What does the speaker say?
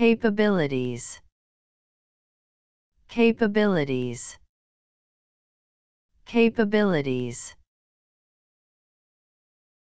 Capabilities Capabilities Capabilities